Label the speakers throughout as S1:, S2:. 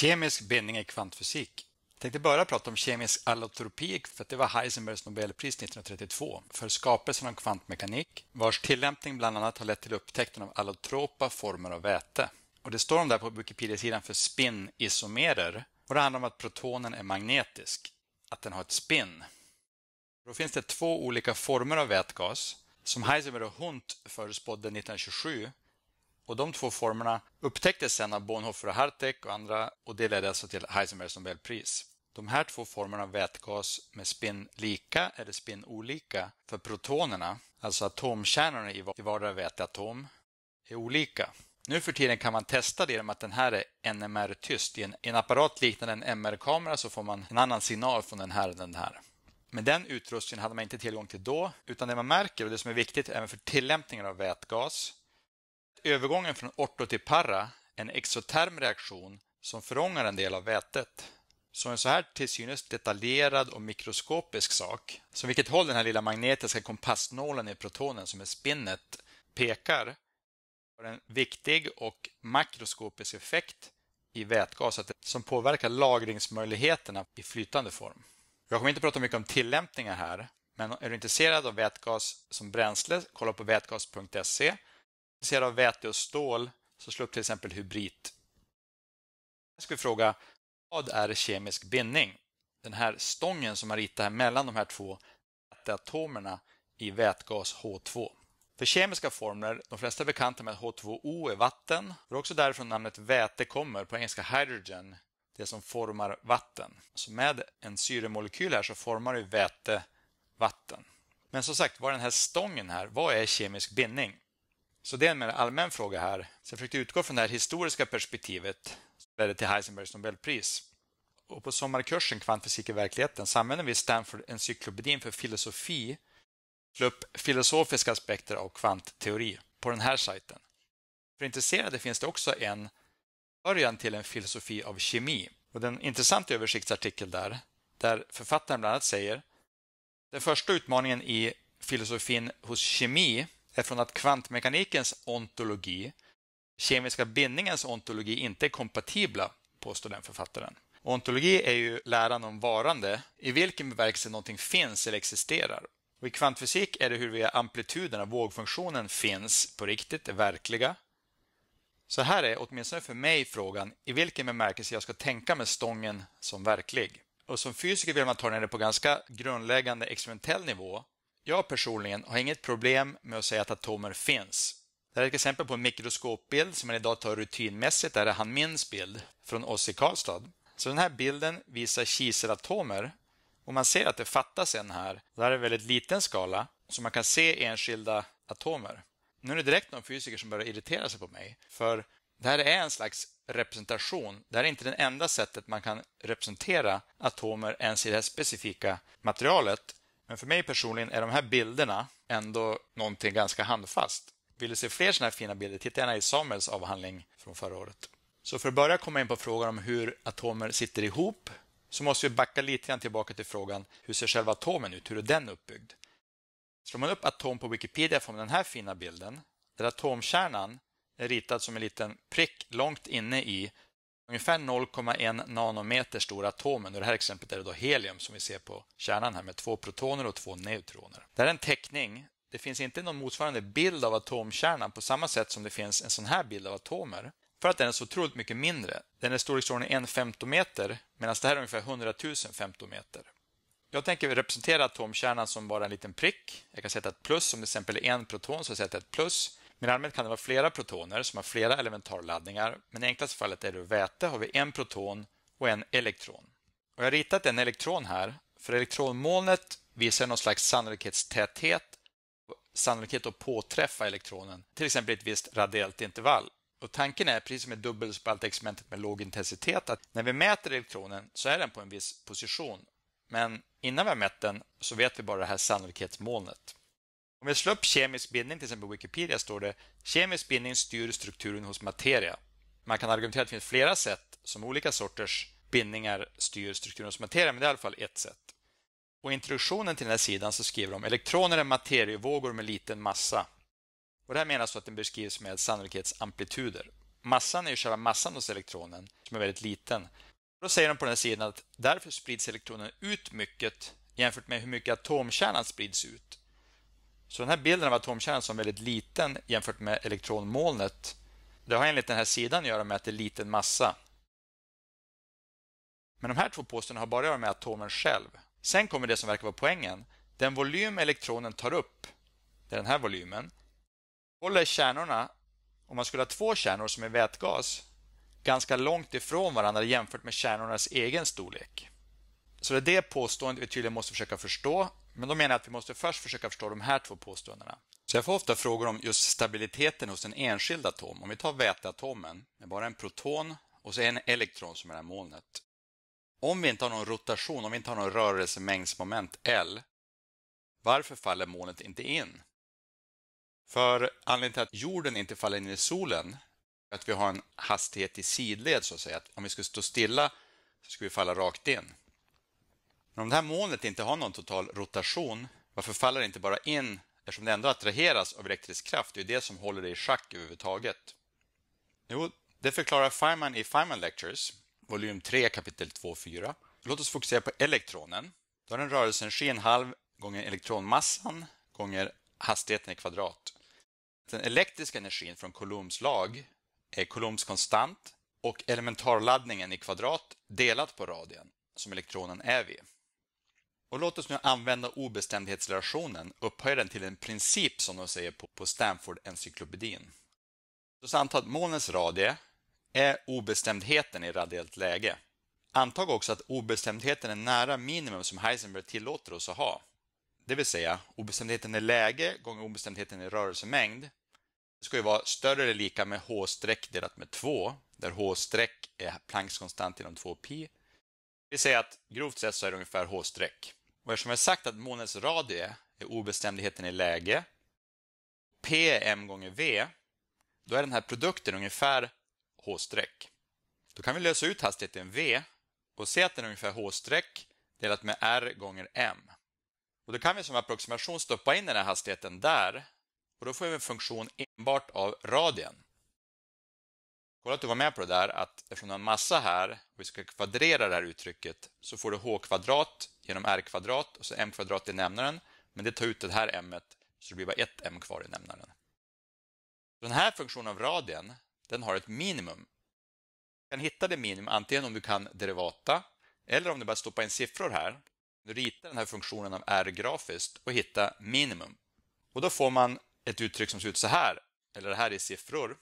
S1: Kemisk bindning i kvantfysik. Jag tänkte börja prata om kemisk allotropi för att det var Heisenbergs Nobelpris 1932 för skapelsen av kvantmekanik vars tillämpning bland annat har lett till upptäckten av allotropa former av väte. Och det står om där på Wikipedia-sidan för spinnisomerer och det handlar om att protonen är magnetisk, att den har ett spinn. Då finns det två olika former av vätgas som Heisenberg och Hunt förutspådde 1927 och de två formerna upptäcktes sen av Bonhoeffer och Hartek och andra och det ledde alltså till Heisenbergs nobelpris. De här två formerna av vätgas med spinn lika eller spinn olika för protonerna, alltså atomkärnorna i vardera väteatom, är olika. Nu för tiden kan man testa det genom att den här är NMR-tyst. I en, en apparat liknande en MR-kamera så får man en annan signal från den här än den här. Men den utrustningen hade man inte tillgång till då, utan det man märker och det som är viktigt även för tillämpningen av vätgas övergången från orto till para en exoterm reaktion som förångar en del av vätet. Så en så här till synes detaljerad och mikroskopisk sak, som vilket håll den här lilla magnetiska kompassnålen i protonen som är spinnet pekar, har en viktig och makroskopisk effekt i vätgas som påverkar lagringsmöjligheterna i flytande form. Jag kommer inte prata mycket om tillämpningar här, men är du intresserad av vätgas som bränsle, kolla på vätgas.se intresserad av väte och stål, så slå upp till exempel hybrid. Jag skulle fråga, vad är kemisk bindning? Den här stången som man ritar här mellan de här två väteatomerna i vätgas H2. För kemiska formler, de flesta är bekanta med att H2O är vatten. Det är också därifrån namnet väte kommer, på engelska hydrogen, det som formar vatten. Så med en syremolekyl här så formar du väte vatten. Men som sagt, vad är den här stången här, vad är kemisk bindning? Så det är en mer allmän fråga här. Så jag försökte utgå från det här historiska perspektivet som ledde till Heisenbergs nobelpris. Och på sommarkursen Kvantfysik i verkligheten så använder vi Stanford encyklopedin för filosofi till upp filosofiska aspekter av kvantteori på den här sajten. För intresserade finns det också en början till en filosofi av kemi. Och en intressant översiktsartikel där, där författaren bland annat säger den första utmaningen i filosofin hos kemi Eftersom att kvantmekanikens ontologi, kemiska bindningens ontologi, inte är kompatibla, påstår den författaren. Ontologi är ju läran om varande, i vilken bemärkelse någonting finns eller existerar. Och I kvantfysik är det huruvida amplituderna, vågfunktionen, finns på riktigt, är verkliga. Så här är, åtminstone för mig, frågan i vilken bemärkelse jag ska tänka med stången som verklig. Och Som fysiker vill man ta ner det på ganska grundläggande experimentell nivå jag personligen har inget problem med att säga att atomer finns. Det här är ett exempel på en mikroskopbild som man idag tar rutinmässigt, där är han minns bild från oss i Karlstad. Så den här bilden visar kiselatomer och man ser att det fattas en här. Det här är en väldigt liten skala, så man kan se enskilda atomer. Nu är det direkt någon fysiker som börjar irritera sig på mig, för det här är en slags representation. Det här är inte det enda sättet man kan representera atomer ens i det här specifika materialet. Men för mig personligen är de här bilderna ändå någonting ganska handfast. Vill du se fler sådana här fina bilder, titta gärna i Samuels avhandling från förra året. Så för att börja komma in på frågan om hur atomer sitter ihop så måste vi backa lite grann tillbaka till frågan hur ser själva atomen ut? Hur är den uppbyggd? Slår man upp atom på Wikipedia får man den här fina bilden där atomkärnan är ritad som en liten prick långt inne i ungefär 0,1 nanometer stora atomen. Och det här exemplet är det då helium som vi ser på kärnan här med två protoner och två neutroner. Det här är en teckning. Det finns inte någon motsvarande bild av atomkärnan på samma sätt som det finns en sån här bild av atomer. För att den är så otroligt mycket mindre. Den är storleksordningen 1 femtometer medan det här är ungefär 100 000 femtometer. Jag tänker representera atomkärnan som bara en liten prick. Jag kan sätta ett plus, om det till exempel är en proton så sätter jag ett plus. Men allmänt kan det vara flera protoner som har flera elementarladdningar, men i enklaste fallet är det väte har vi en proton och en elektron. Och jag har ritat en elektron här, för elektronmolnet visar någon slags sannolikhetstäthet, sannolikhet att påträffa elektronen, till exempel i ett visst radiellt intervall. Och tanken är, precis som i dubbelspaltexperimentet med låg intensitet, att när vi mäter elektronen så är den på en viss position. Men innan vi har mätt den så vet vi bara det här sannolikhetsmolnet. Om jag slår upp kemisk bindning, till exempel Wikipedia, står det kemisk bindning styr strukturen hos materia. Man kan argumentera att det finns flera sätt som olika sorters bindningar styr strukturen hos materia, men det är i alla fall ett sätt. Och introduktionen till den här sidan så skriver de elektroner är materievågor med liten massa. Och Det här menas så att den beskrivs med sannolikhetsamplituder. Massan är ju själva massan hos elektronen, som är väldigt liten. Då säger de på den här sidan att därför sprids elektronen ut mycket jämfört med hur mycket atomkärnan sprids ut. Så den här bilden av atomkärnan som väldigt liten jämfört med elektronmolnet, det har enligt den här sidan att göra med att det är liten massa. Men de här två påståendena har bara att göra med atomen själv. Sen kommer det som verkar vara poängen. Den volym elektronen tar upp, det är den här volymen, håller kärnorna, om man skulle ha två kärnor som är vätgas, ganska långt ifrån varandra jämfört med kärnornas egen storlek. Så det är det påståendet vi tydligen måste försöka förstå men då menar jag att vi måste först försöka förstå de här två påståendena. Så jag får ofta frågor om just stabiliteten hos en enskild atom. Om vi tar väteatomen, med bara en proton och så en elektron som är det här molnet. Om vi inte har någon rotation, om vi inte har någon rörelsemängdsmoment L, varför faller molnet inte in? För anledningen till att jorden inte faller in i solen att vi har en hastighet i sidled så att säga. Att om vi skulle stå stilla så skulle vi falla rakt in. Men om det här molnet inte har någon total rotation, varför faller det inte bara in eftersom det ändå attraheras av elektrisk kraft? Det är ju det som håller det i schack överhuvudtaget. Jo, det förklarar Feynman i Feynman Lectures, volym 3 kapitel 2.4. Låt oss fokusera på elektronen. Då har den rörelseenergi en halv gånger elektronmassan gånger hastigheten i kvadrat. Den elektriska energin från Coulombs lag är Coulombs konstant och elementarladdningen i kvadrat delat på radien som elektronen är vid. Och låt oss nu använda obestämdhetsrelationen, upphöja den till en princip som de säger på, på Stanford-encyklopedin. Så anta att molnens radie är obestämdheten i radiellt läge. Antag också att obestämdheten är nära minimum som Heisenberg tillåter oss att ha. Det vill säga, obestämdheten i läge gånger obestämdheten i rörelsemängd det ska ju vara större eller lika med h-streck delat med 2, där h-streck är Plancks konstant genom 2pi. Det vill säga att grovt sett så är det ungefär h-streck. Och eftersom jag sagt att månens radie är obestämdheten i läge, P är m gånger v, då är den här produkten ungefär h-streck. Då kan vi lösa ut hastigheten v och se att den är ungefär h-streck delat med r gånger m. Och då kan vi som approximation stoppa in den här hastigheten där och då får vi en funktion enbart av radien. Kolla att du var med på det där att eftersom du har en massa här och vi ska kvadrera det här uttrycket så får du h kvadrat genom r kvadrat och så m kvadrat i nämnaren. Men det tar ut det här m så det blir bara ett m kvar i nämnaren. Den här funktionen av radien, den har ett minimum. Du kan hitta det minimum antingen om du kan derivata eller om du bara stoppar in siffror här. Du ritar den här funktionen av r grafiskt och hittar minimum. Och då får man ett uttryck som ser ut så här, eller det här är siffror.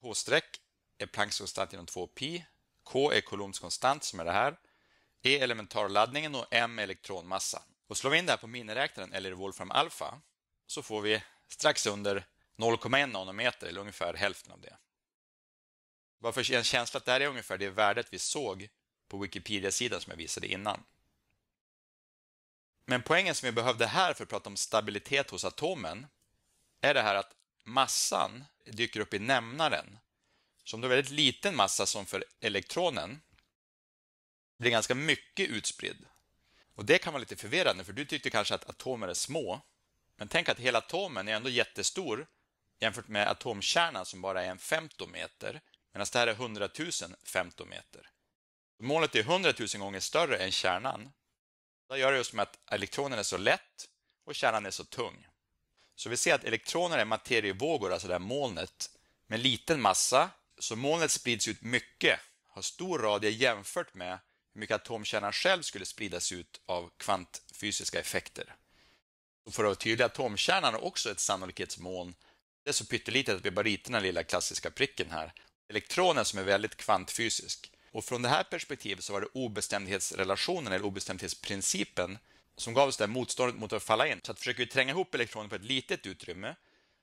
S1: H-streck är Plancks konstant genom 2pi. K är Coulombs konstant som är det här. E elementarladdningen och M elektronmassa. Och slår vi in det här på miniräknaren eller Wolfram Alpha så får vi strax under 0,1 nanometer eller ungefär hälften av det. Bara för en känsla att det här är ungefär det värdet vi såg på Wikipedia-sidan som jag visade innan. Men poängen som vi behövde här för att prata om stabilitet hos atomen är det här att massan dyker upp i nämnaren. Så om du har väldigt liten massa som för elektronen blir ganska mycket utspridd. Och Det kan vara lite förvirrande, för du tyckte kanske att atomer är små. Men tänk att hela atomen är ändå jättestor jämfört med atomkärnan som bara är en femtometer, medan det här är 100 000 femtometer. Målet är 100 000 gånger större än kärnan. Det gör det just med att elektronen är så lätt och kärnan är så tung. Så vi ser att elektroner är materievågor, alltså det här molnet, med liten massa. Så molnet sprids ut mycket, har stor radie jämfört med hur mycket atomkärnan själv skulle spridas ut av kvantfysiska effekter. Så för att vara tydlig, atomkärnan är också ett sannolikhetsmoln. Det är så pyttelitet att vi bara ritar den lilla klassiska pricken här. Elektronen som är väldigt kvantfysisk. Och från det här perspektivet så var det obestämdhetsrelationen, eller obestämdhetsprincipen, som gav oss det här motståndet mot att falla in. Så att försöker vi tränga ihop elektronen på ett litet utrymme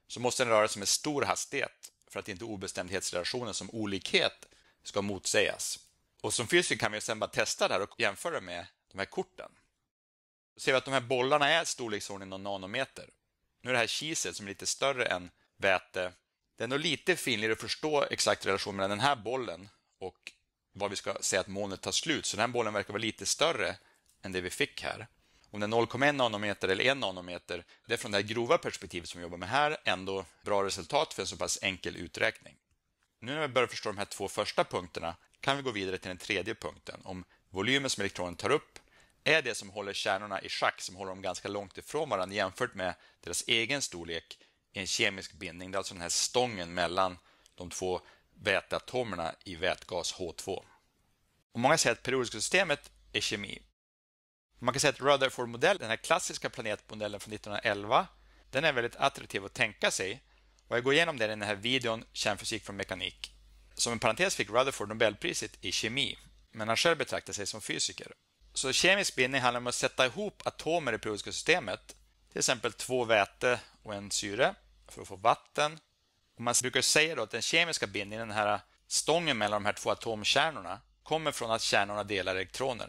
S1: så måste den röra sig med stor hastighet för att inte obestämdhetsrelationen som olikhet ska motsägas. Och som fysiker kan vi sen bara testa det här och jämföra med de här korten. Då ser vi att de här bollarna är storleksordningen någon nanometer. Nu är det här kiset som är lite större än väte. Det är nog lite finligare att förstå exakt relationen mellan den här bollen och var vi ska säga att molnet tar slut. Så den här bollen verkar vara lite större än det vi fick här. Om det är 0,1 nanometer eller 1 nanometer, det är från det här grova perspektivet som vi jobbar med här ändå bra resultat för en så pass enkel uträkning. Nu när vi börjar förstå de här två första punkterna kan vi gå vidare till den tredje punkten om volymen som elektronen tar upp är det som håller kärnorna i schack, som håller dem ganska långt ifrån varandra jämfört med deras egen storlek i en kemisk bindning. Det är alltså den här stången mellan de två väteatomerna i vätgas H2. Och många säger att periodiska systemet är kemi. Man kan säga att Rutherford-modellen, den här klassiska planetmodellen från 1911, den är väldigt attraktiv att tänka sig och jag går igenom det i den här videon Kärnfysik från mekanik. Som en parentes fick Rutherford Nobelpriset i kemi, men han själv betraktar sig som fysiker. Så kemisk bindning handlar om att sätta ihop atomer i periodiska systemet, till exempel två väte och en syre, för att få vatten. Och man brukar säga då att den kemiska bindningen, den här stången mellan de här två atomkärnorna, kommer från att kärnorna delar elektroner.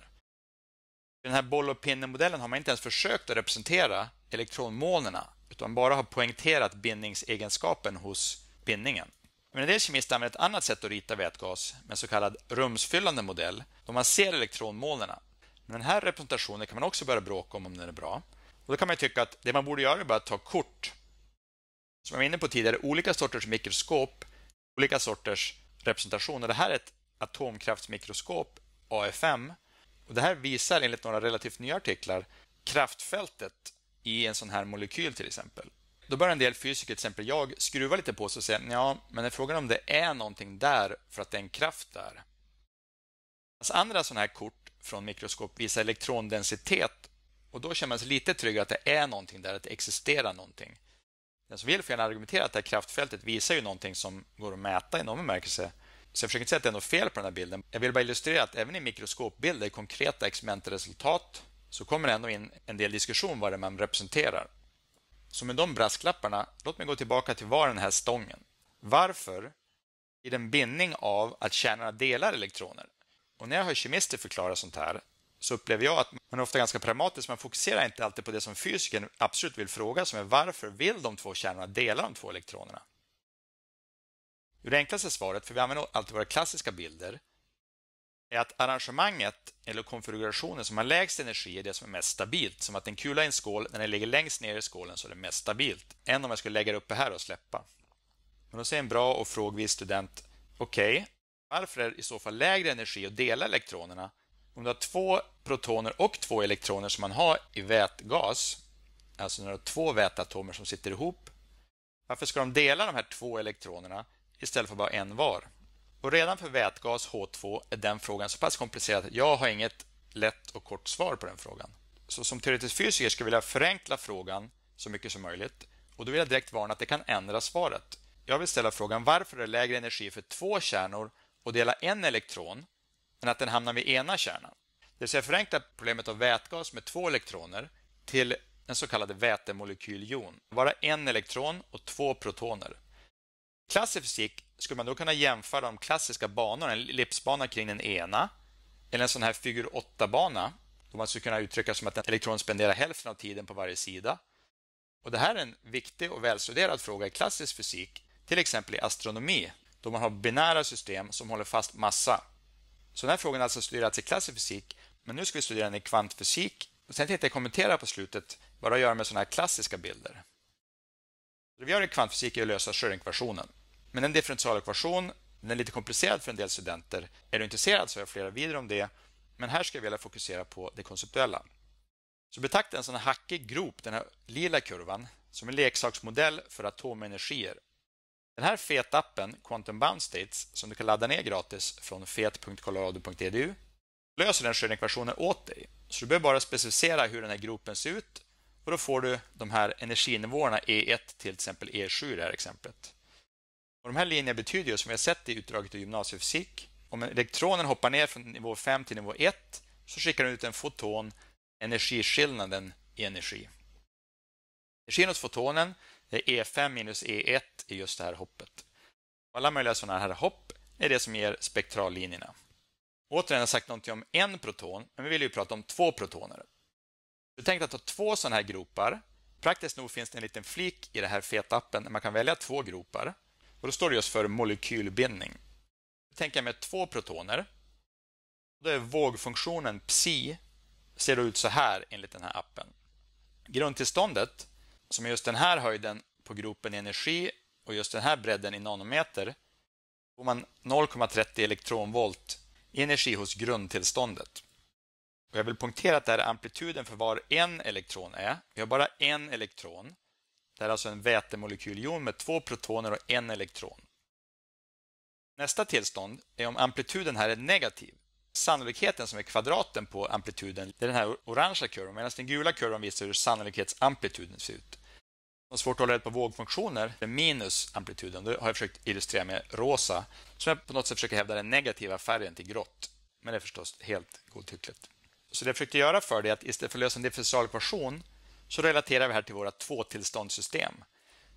S1: I den här boll och pinne-modellen har man inte ens försökt att representera elektronmolnen utan bara har poängterat bindningsegenskapen hos bindningen. Men en del kemister använder ett annat sätt att rita vätgas med en så kallad rumsfyllande modell då man ser elektronmolnen. Men den här representationen kan man också börja bråka om om den är bra. Och då kan man tycka att det man borde göra är bara att ta kort. Som jag var inne på tidigare, olika sorters mikroskop, olika sorters representationer. Det här är ett atomkraftsmikroskop, AFM. Och det här visar enligt några relativt nya artiklar kraftfältet i en sån här molekyl till exempel. Då börjar en del fysiker, till exempel jag, skruva lite på sig och säga ja, men är frågan om det är någonting där för att det är en kraft där. Alltså andra sådana här kort från mikroskop visar elektrondensitet och då känner man sig lite trygg att det är någonting där, att det existerar någonting. Den som vill får gärna argumentera att det här kraftfältet visar ju någonting som går att mäta i någon bemärkelse. Så jag försöker inte säga att det är något fel på den här bilden. Jag vill bara illustrera att även i mikroskopbilder, konkreta experimentresultat, så kommer det ändå in en del diskussion vad det är man representerar. Så med de brasklapparna, låt mig gå tillbaka till var den här stången. Varför blir det en bindning av att kärnorna delar elektroner? Och när jag hör kemister förklara sånt här så upplever jag att man är ofta ganska pragmatisk. Man fokuserar inte alltid på det som fysikern absolut vill fråga, som är varför vill de två kärnorna dela de två elektronerna? Det enklaste svaret, för vi använder alltid våra klassiska bilder, är att arrangemanget eller konfigurationen som har lägst energi är det som är mest stabilt. Som att en kula i en skål, när den ligger längst ner i skålen så är det mest stabilt. Än om jag skulle lägga det uppe här och släppa. Men då säger en bra och frågvis student Okej, okay, varför är det i så fall lägre energi att dela elektronerna? Om du har två protoner och två elektroner som man har i vätgas, alltså när du har två väteatomer som sitter ihop, varför ska de dela de här två elektronerna istället för bara en var? Och redan för vätgas H2 är den frågan så pass komplicerad att jag har inget lätt och kort svar på den frågan. Så som teoretisk fysiker skulle jag vilja förenkla frågan så mycket som möjligt och då vill jag direkt varna att det kan ändra svaret. Jag vill ställa frågan varför det är lägre energi för två kärnor att dela en elektron än att den hamnar vid ena kärnan. Det vill säga förenkla problemet av vätgas med två elektroner till en så kallad vätemolekyljon, Vara en elektron och två protoner. Klassisk fysik skulle man då kunna jämföra de klassiska banorna, en ellipsbana kring den ena, eller en sån här figur 8-bana, då man skulle kunna uttrycka som att en elektron spenderar hälften av tiden på varje sida. Och Det här är en viktig och välstuderad fråga i klassisk fysik, till exempel i astronomi, då man har binära system som håller fast massa. Så den här frågan har alltså studerats i klassisk fysik, men nu ska vi studera den i kvantfysik. Och sen tänkte jag kommentera på slutet vad det har att göra med sådana här klassiska bilder. Det vi gör i kvantfysik är att lösa Schrödingekvationen. Men en differentialekvation den är lite komplicerad för en del studenter. Är du intresserad så har jag flera videor om det. Men här ska jag vilja fokusera på det konceptuella. Så betrakta en sån här hackig grop, den här lila kurvan, som en leksaksmodell för atomenergier. Den här FET-appen, Quantum Bound States, som du kan ladda ner gratis från fet.colorado.edu, löser den skenekvationen åt dig. Så du behöver bara specificera hur den här gropen ser ut och då får du de här energinivåerna E1 till exempel E7 i det här exemplet. Och de här linjerna betyder ju, som vi har sett i utdraget ur gymnasiefysik, om elektronen hoppar ner från nivå 5 till nivå 1 så skickar den ut en foton, energiskillnaden i energi. Energin hos fotonen e e är E5 minus E1 i just det här hoppet. Alla möjliga sådana här hopp är det som ger spektrallinjerna. Återigen har jag sagt någonting om en proton, men vi vill ju prata om två protoner. Du tänkte att ta två sådana här gropar. Praktiskt nog finns det en liten flik i den här fetappen där man kan välja två gropar. Och då står det just för molekylbindning. Då tänker jag mig två protoner. Då är vågfunktionen psi ser ut så här enligt den här appen. Grundtillståndet, som är just den här höjden på gropen i energi och just den här bredden i nanometer, får man 0,30 elektronvolt i energi hos grundtillståndet. Och jag vill punktera att det här är amplituden för var en elektron är. Vi har bara en elektron. Det är alltså en vätemolekyljon med två protoner och en elektron. Nästa tillstånd är om amplituden här är negativ. Sannolikheten som är kvadraten på amplituden är den här orangea kurvan medan den gula kurvan visar hur sannolikhetsamplituden ser ut. Om svårt att hålla reda på vågfunktioner är minus amplituden. Det har jag försökt illustrera med rosa som jag på något sätt försöker hävda den negativa färgen till grått. Men det är förstås helt godtyckligt. Så det jag försökte göra för det är att istället för att lösa en differentialekvation så relaterar vi här till våra två tillståndssystem.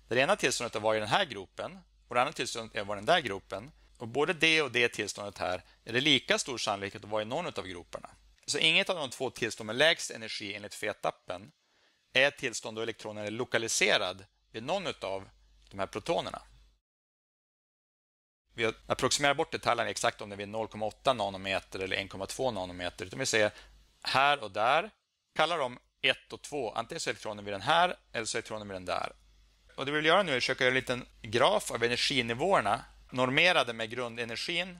S1: Det ena tillståndet var i den här gropen och det andra tillståndet var i den där gropen. Och Både det och det tillståndet här är det lika stor sannolikhet att vara i någon av groparna. Så inget av de två tillstånd med lägst energi enligt fetappen är ett tillstånd då elektronen är lokaliserad vid någon av de här protonerna. Vi approximerar bort detaljerna exakt om det är 0,8 nanometer eller 1,2 nanometer utan vi säger här och där kallar de 1 och 2. Antingen så är elektronen vid den här eller så är elektronen vid den där. Och Det vi vill göra nu är att försöka göra en liten graf av energinivåerna normerade med grundenergin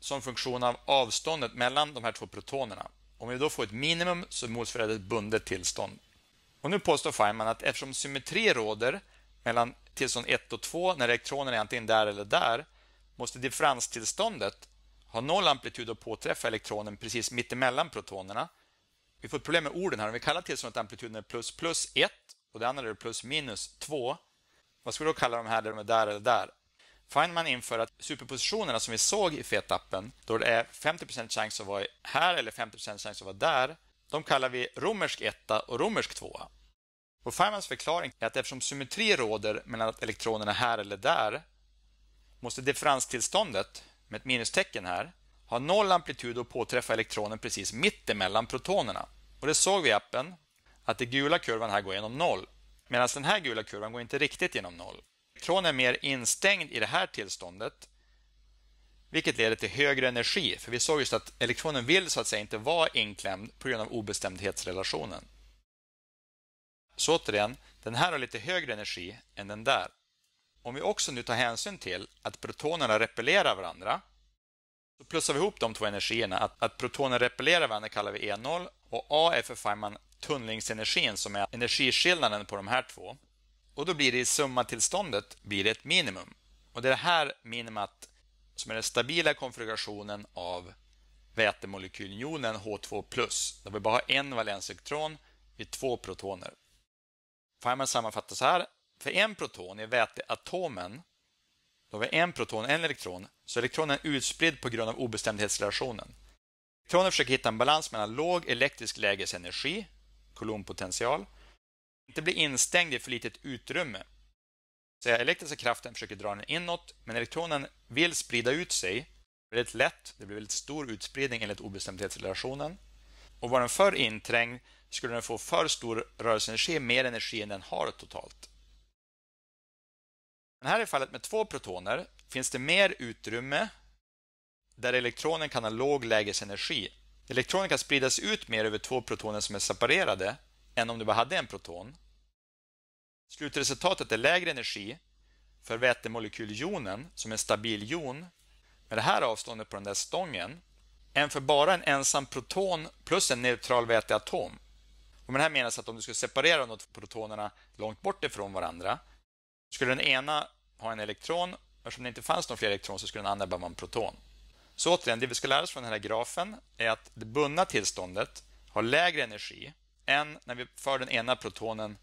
S1: som funktion av avståndet mellan de här två protonerna. Om vi då får ett minimum så motsvarar det ett bundet tillstånd. Och nu påstår Feynman att eftersom symmetri råder mellan tillstånd 1 och 2 när elektronerna är antingen där eller där måste differenstillståndet ha noll amplitud och påträffa elektronen precis mittemellan protonerna vi får ett problem med orden här. Om vi kallar tillståndet amplituden är plus plus 1 och det andra är plus minus 2. Vad ska vi då kalla de här där de är där eller där? Feynman inför att superpositionerna som vi såg i fetappen, då det är 50 chans att vara här eller 50 chans att vara där, de kallar vi romersk etta och romersk tvåa. Och Feynmans förklaring är att eftersom symmetri råder mellan att elektronerna är här eller där, måste differenstillståndet, med ett minustecken här, ha noll amplitud och påträffa elektronen precis mittemellan protonerna. Och det såg vi i appen att den gula kurvan här går genom noll. Medan den här gula kurvan går inte riktigt genom noll. Elektronen är mer instängd i det här tillståndet vilket leder till högre energi. För vi såg just att elektronen vill så att säga inte vara inklämd på grund av obestämdhetsrelationen. Så återigen, den här har lite högre energi än den där. Om vi också nu tar hänsyn till att protonerna repellerar varandra så plussar vi ihop de två energierna. Att, att protoner repellerar varandra kallar vi E0 och A är för Feynman tunnlingsenergin som är energiskillnaden på de här två. Och då blir det i summatillståndet blir det ett minimum. Och det är det här minimat som är den stabila konfigurationen av vätemolekyljonen H2+, där vi bara har en valenselektron vid två protoner. Feynman sammanfattar så här. För en proton i väteatomen, då har vi en proton en elektron, så är elektronen utspridd på grund av obestämdhetsrelationen. Kronen försöker hitta en balans mellan låg elektrisk lägesenergi, kolonpotential, inte bli instängd i för litet utrymme. Så elektriska kraften försöker dra den inåt, men elektronen vill sprida ut sig väldigt lätt. Det blir väldigt stor utspridning enligt obestämdhetsrelationen. Och var den för inträngd skulle den få för stor rörelseenergi, mer energi än den har totalt. Men här i fallet med två protoner finns det mer utrymme där elektronen kan ha låg lägesenergi. Elektronen kan spridas ut mer över två protoner som är separerade än om du bara hade en proton. Slutresultatet är lägre energi för vätemolekyljonen som är en stabil jon med det här avståndet på den där stången än för bara en ensam proton plus en neutral väteatom. Och med det här menas att om du skulle separera de två protonerna långt bort ifrån varandra skulle den ena ha en elektron och eftersom det inte fanns någon fler elektron så skulle den andra bara vara en proton. Så återigen, det vi ska lära oss från den här grafen är att det bundna tillståndet har lägre energi än när vi för den ena protonen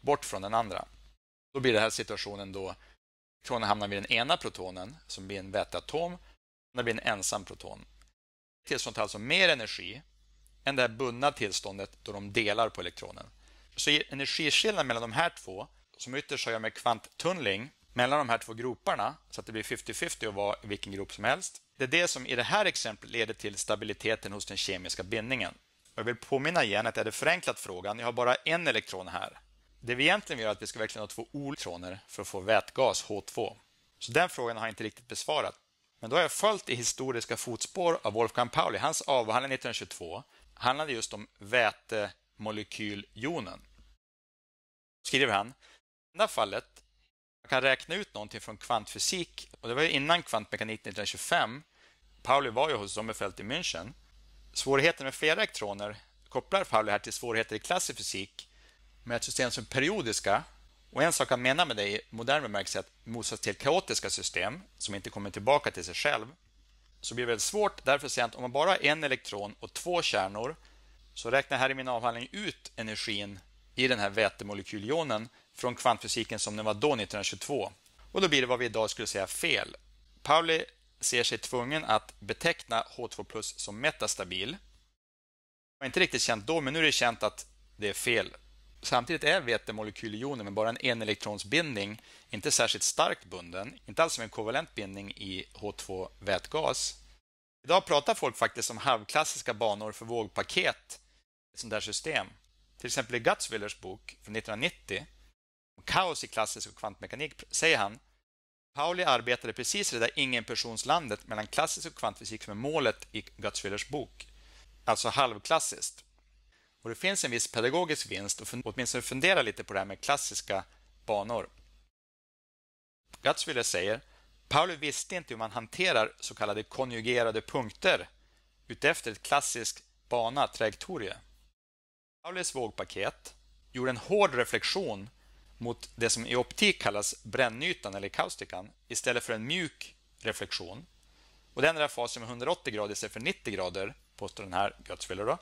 S1: bort från den andra. Då blir det här situationen då elektronen hamnar vid den ena protonen som blir en väteatom. och Det blir en ensam proton. Tillståndet har alltså mer energi än det här bundna tillståndet då de delar på elektronen. Så energiskillnaden mellan de här två, som ytterst har att göra med kvanttunnling, mellan de här två groparna så att det blir 50-50 och vara i vilken grop som helst. Det är det som i det här exemplet leder till stabiliteten hos den kemiska bindningen. Jag vill påminna igen att jag hade förenklat frågan. Jag har bara en elektron här. Det vi egentligen gör är att vi ska verkligen ha två elektroner för att få vätgas, H2. Så den frågan har jag inte riktigt besvarat. Men då har jag följt i historiska fotspår av Wolfgang Pauli. Hans avhandling 1922 handlade just om vätemolekyljonen. Skriver han. I det här fallet man kan räkna ut någonting från kvantfysik. Och det var innan kvantmekanik 1925. Pauli var ju hos Sommerfeld i München. Svårigheten med flera elektroner kopplar Pauli här till svårigheter i klassisk fysik med ett system som är periodiska. Och en sak han menar med det i modern bemärkelse är att motsats till kaotiska system som inte kommer tillbaka till sig själv så blir det väldigt svårt. Därför säger han att om man bara har en elektron och två kärnor så räknar jag här i min avhandling ut energin i den här vätemolekyljonen från kvantfysiken som den var då 1922. Och då blir det vad vi idag skulle säga fel. Pauli ser sig tvungen att beteckna H2 plus som metastabil. Det var inte riktigt känt då, men nu är det känt att det är fel. Samtidigt är vetemolekyljoner med bara en enelektronsbindning inte särskilt starkt bunden, inte alls som en kovalent bindning i H2-vätgas. Idag pratar folk faktiskt om halvklassiska banor för vågpaket, i ett sånt där system. Till exempel i Gutzwillers bok från 1990 kaos i klassisk och kvantmekanik säger han Pauli arbetade precis i det där ingen-persons-landet mellan klassisk och kvantfysik som är målet i Gutzwillers bok, alltså halvklassiskt. Och det finns en viss pedagogisk vinst att åtminstone fundera lite på det här med klassiska banor. Gutzwiller säger Pauli visste inte hur man hanterar så kallade konjugerade punkter utefter ett klassiskt bana, trajektorie. Paulis vågpaket gjorde en hård reflektion mot det som i optik kallas brännytan eller kaustikan istället för en mjuk reflektion. Och den fasen med 180 grader istället för 90 grader, påstår den här Götzwiller. Då.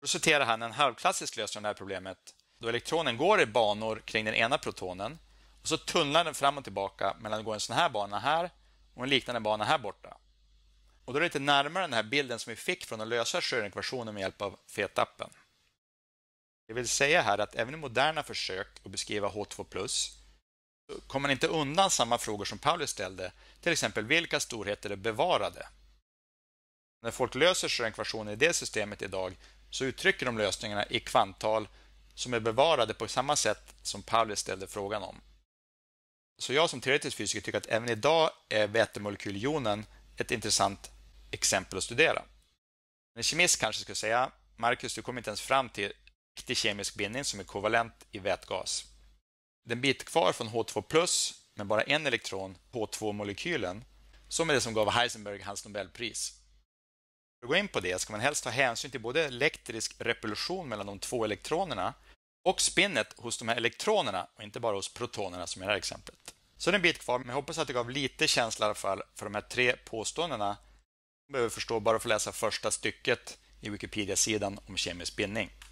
S1: då citerar han en halvklassisk lösning av det här problemet då elektronen går i banor kring den ena protonen och så tunnlar den fram och tillbaka mellan att gå en sån här bana här och en liknande bana här borta. Och då är det lite närmare den här bilden som vi fick från att lösa Schrödingekvationen med hjälp av fetappen. Jag vill säga här att även i moderna försök att beskriva H2+, kommer man inte undan samma frågor som Paulus ställde, till exempel vilka storheter är bevarade? När folk löser Schrödinger-ekvationen i det systemet idag så uttrycker de lösningarna i kvanttal som är bevarade på samma sätt som Paulus ställde frågan om. Så jag som teoretisk fysiker tycker att även idag är vätemolekyljonen ett intressant exempel att studera. En kemist kanske skulle säga Marcus, du kom inte ens fram till riktig kemisk bindning som är kovalent i vätgas. Den bit kvar från H2+, men bara en elektron, H2-molekylen, som är det som gav Heisenberg hans Nobelpris. För att gå in på det ska man helst ta hänsyn till både elektrisk repulsion mellan de två elektronerna och spinnet hos de här elektronerna och inte bara hos protonerna som i det här exemplet. Så det är en bit kvar, men jag hoppas att det gav lite känsla i alla fall för de här tre påståendena. Man behöver förstå bara för att läsa första stycket i Wikipedia-sidan om kemisk bindning.